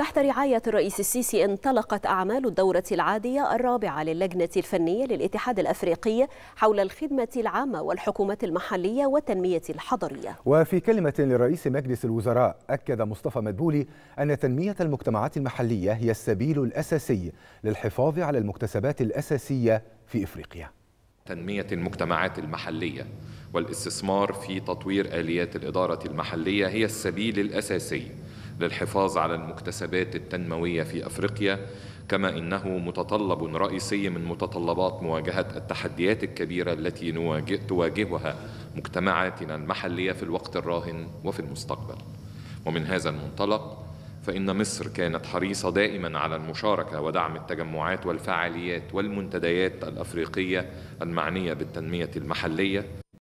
تحت رعاية الرئيس السيسي انطلقت أعمال الدورة العادية الرابعة للجنة الفنية للاتحاد الأفريقي حول الخدمة العامة والحكومات المحلية والتنمية الحضرية وفي كلمة لرئيس مجلس الوزراء أكد مصطفى مدبولي أن تنمية المجتمعات المحلية هي السبيل الأساسي للحفاظ على المكتسبات الأساسية في إفريقيا تنمية المجتمعات المحلية والاستثمار في تطوير آليات الإدارة المحلية هي السبيل الأساسي للحفاظ على المكتسبات التنموية في أفريقيا كما إنه متطلب رئيسي من متطلبات مواجهة التحديات الكبيرة التي تواجهها مجتمعاتنا المحلية في الوقت الراهن وفي المستقبل ومن هذا المنطلق فإن مصر كانت حريصة دائما على المشاركة ودعم التجمعات والفعاليات والمنتديات الأفريقية المعنية بالتنمية المحلية